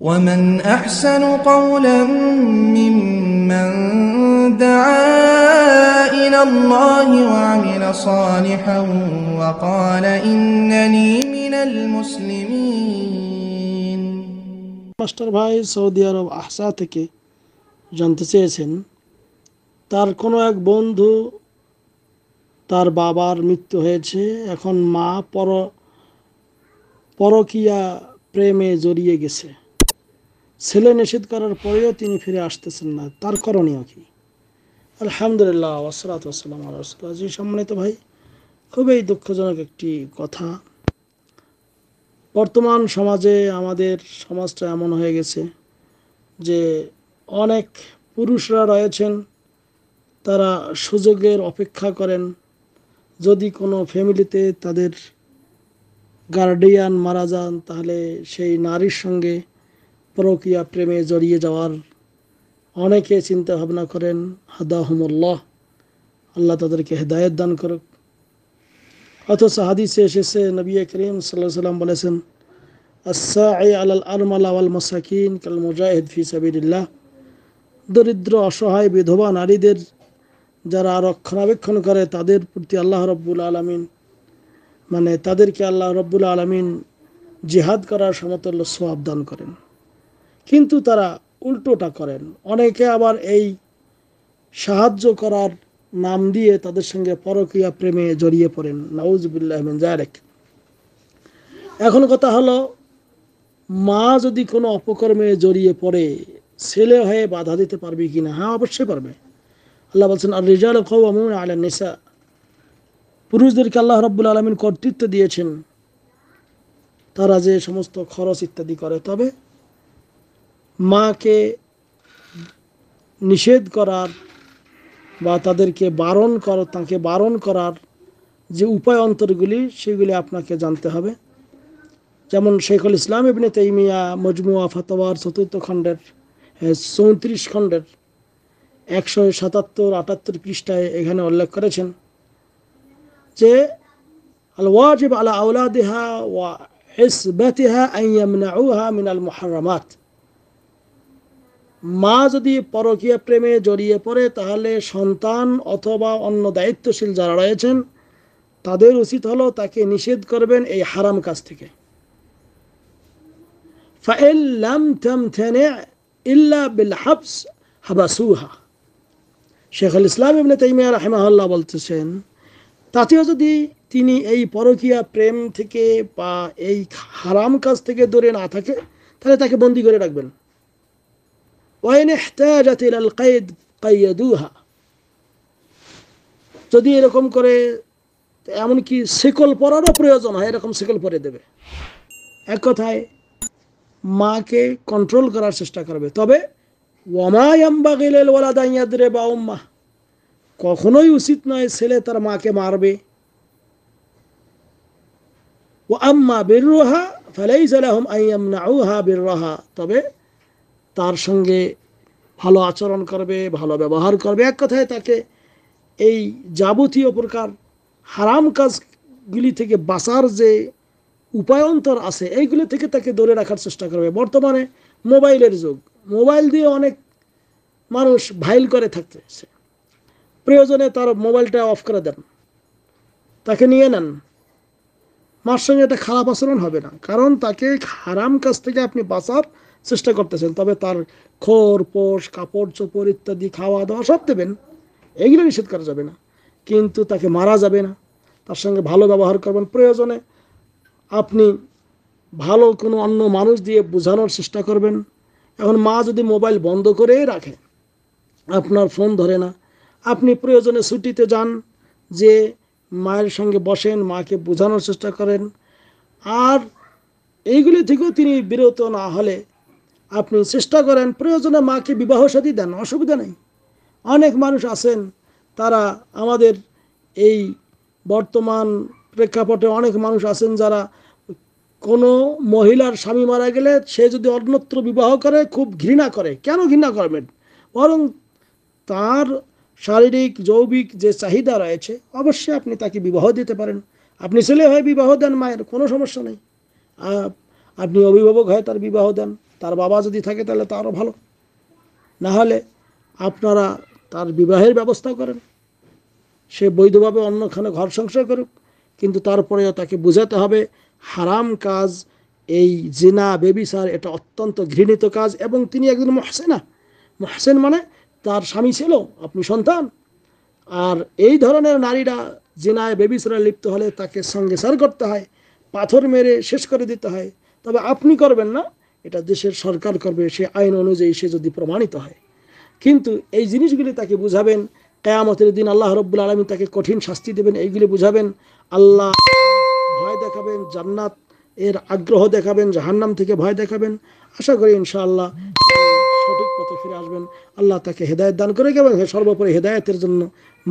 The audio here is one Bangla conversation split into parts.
ومن أحسن قولا ممن دعا إلى الله وعمل صالحا وقال إنني من المسلمين মাস্টার ভাই সৌদি আরব আহসা থেকে জানতে চেয়েছেন তার কোনো এক বন্ধু তার বাবার মৃত্যু হয়েছে এখন মা পর পরকিয়া প্রেমে জড়িয়ে গেছে ছেলে নিষেধ করার পরেও তিনি ফিরে আসতেছেন না তার করণীয় কি আলহামদুলিল্লাহ ওসরাত ওসালাম আলসুল্লাহ সম্মানিত ভাই খুবই দুঃখজনক একটি কথা বর্তমান সমাজে আমাদের সমাজটা এমন হয়ে গেছে যে অনেক পুরুষরা রয়েছেন তারা সুযোগের অপেক্ষা করেন যদি কোনো ফ্যামিলিতে তাদের গার্ডিয়ান মারা যান তাহলে সেই নারীর সঙ্গে পরকিয়া প্রেমে জড়িয়ে যাওয়ার অনেকে চিন্তা ভাবনা করেন হাদাহমুল্লাহ আল্লাহ তাদেরকে হেদায়ত দান করুক অথচ হাদিসে এসেছে নবী করিম সাল্লাহ সাল্লাম বলেছেন আসাই আলাল আরমালাওয়াল মাসাকিন কাল ফি দরিদ্র অসহায় বিধবা নারীদের যারা রক্ষণাবেক্ষণ করে তাদের প্রতি আল্লাহ রব্বুল আলমিন মানে তাদেরকে আল্লাহ রব্বুল আলমিন জিহাদ করার সমতল সোয়াব দান করেন কিন্তু তারা উল্টোটা করেন অনেকে আবার এই সাহায্য করার নাম দিয়ে তাদের সঙ্গে পরকীয়া প্রেমে জড়িয়ে পড়েন নাউজবুল্লাহ জায়ারেক এখন কথা হলো মা যদি কোনো অপকর্মে জড়িয়ে পড়ে ছেলে হয়ে বাধা দিতে পারবে কি না হ্যাঁ অবশ্যই পারবে আল্লাহ বলছেন আর রেজাল কৌমন আলা নিসা পুরুষদেরকে আল্লাহ রব্বুল আলমিন কর্তৃত্ব দিয়েছেন তারা যে সমস্ত খরচ ইত্যাদি করে তবে মাকে নিষেধ করার বা তাদেরকে বারণ কর তাকে বারণ করার যে উপায় অন্তরগুলি সেগুলি আপনাকে জানতে হবে যেমন শেখুল ইসলাম ইবনে তেইমিয়া মজমুয়া ফতোয়ার চতুর্থ খণ্ডের চৌত্রিশ খণ্ডের একশো সাতাত্তর আটাত্তর পৃষ্ঠায় এখানে উল্লেখ করেছেন যে আল ওয়াজিব আলা দেহা ওয়া হিসবাতিহা আইয়ামনাউহা মিনাল মহারামাত মা যদি পরকীয় প্রেমে জড়িয়ে পড়ে তাহলে সন্তান অথবা অন্য দায়িত্বশীল যারা রয়েছেন তাদের উচিত হলো তাকে নিষেধ করবেন এই হারাম কাজ থেকে শেখুল ইসলাম ইবনে তাইমিয়া রাহেমাহল্লা বলতেছেন তাতেও যদি তিনি এই পরকীয়া প্রেম থেকে বা এই হারাম কাজ থেকে দূরে না থাকে তাহলে তাকে বন্দি করে রাখবেন ওয়াইন এহতাজাত ইলাল কাইদ কাইয়াদুহা যদি এরকম করে এমনকি শিকল পরারও প্রয়োজন হয় এরকম শিকল পরে দেবে এক কথায় মাকে কন্ট্রোল করার চেষ্টা করবে তবে ওয়ামায়াম্বাগিলেলাদাইয়াদরে বা উম্মা কখনোই উচিত নয় ছেলে তার মাকে মারবে ও আম্মা বিরুহা ফালাইসালাহম আইয়াম না বিরহা তবে তার সঙ্গে ভালো আচরণ করবে ভালো ব্যবহার করবে এক কথায় তাকে এই যাবতীয় প্রকার হারাম কাজগুলি থেকে বাঁচার যে উপায়ন্তর আছে এইগুলি থেকে তাকে দূরে রাখার চেষ্টা করবে বর্তমানে মোবাইলের যুগ মোবাইল দিয়ে অনেক মানুষ ভাইল করে থাকতেছে প্রয়োজনে তার মোবাইলটা অফ করে দেন তাকে নিয়ে নেন মার সঙ্গে এটা খারাপ আচরণ হবে না কারণ তাকে হারাম কাজ থেকে আপনি বাঁচার চেষ্টা করতেছেন তবে তার খোর পোষ কাপড় চোপড় ইত্যাদি খাওয়া দাওয়া সব দেবেন এগুলো নিষেধ করা যাবে না কিন্তু তাকে মারা যাবে না তার সঙ্গে ভালো ব্যবহার করবেন প্রয়োজনে আপনি ভালো কোনো অন্য মানুষ দিয়ে বোঝানোর চেষ্টা করবেন এখন মা যদি মোবাইল বন্ধ করেই রাখে আপনার ফোন ধরে না আপনি প্রয়োজনে ছুটিতে যান যে মায়ের সঙ্গে বসেন মাকে বোঝানোর চেষ্টা করেন আর এইগুলি থেকেও তিনি বিরত না হলে আপনি চেষ্টা করেন প্রয়োজনে মাকে বিবাহ সাথী দেন অসুবিধা নেই অনেক মানুষ আছেন তারা আমাদের এই বর্তমান প্রেক্ষাপটে অনেক মানুষ আছেন যারা কোনো মহিলার স্বামী মারা গেলে সে যদি অন্যত্র বিবাহ করে খুব ঘৃণা করে কেন ঘৃণা করবেন বরং তার শারীরিক যৌবিক যে চাহিদা রয়েছে অবশ্যই আপনি তাকে বিবাহ দিতে পারেন আপনি ছেলে হয়ে বিবাহ দেন মায়ের কোনো সমস্যা নেই আপনি অভিভাবক হয়ে তার বিবাহ দেন তার বাবা যদি থাকে তাহলে তারও ভালো নাহলে আপনারা তার বিবাহের ব্যবস্থা করেন সে বৈধভাবে অন্যখানে ঘর সংসার করুক কিন্তু তারপরেও তাকে বোঝাতে হবে হারাম কাজ এই জিনা বেবিসার এটা অত্যন্ত ঘৃণিত কাজ এবং তিনি একজন মহসেনা মহসেন মানে তার স্বামী ছিল আপনি সন্তান আর এই ধরনের নারীরা জেনায় বেবিসরা লিপ্ত হলে তাকে সঙ্গে সার করতে হয় পাথর মেরে শেষ করে দিতে হয় তবে আপনি করবেন না এটা দেশের সরকার করবে সে আইন অনুযায়ী সে যদি প্রমাণিত হয় কিন্তু এই জিনিসগুলি তাকে বুঝাবেন কেয়ামতের দিন আল্লাহ রব্বুল আলমী তাকে কঠিন শাস্তি দেবেন এইগুলি বুঝাবেন আল্লাহ ভয় দেখাবেন জান্নাত এর আগ্রহ দেখাবেন জাহান্নাম থেকে ভয় দেখাবেন আশা করি ইনশাআল্লাহ সঠিক পথে ফিরে আসবেন আল্লাহ তাকে হেদায়ত দান করে এবং সর্বোপরি হেদায়তের জন্য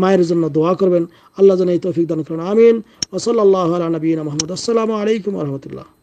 মায়ের জন্য দোয়া করবেন আল্লাহ যেন এই তৌফিক দান করেন আমিন ওসল আল্লাহ নবীন মোহাম্মদ আসসালামু আলাইকুম রহমতুল্লাহ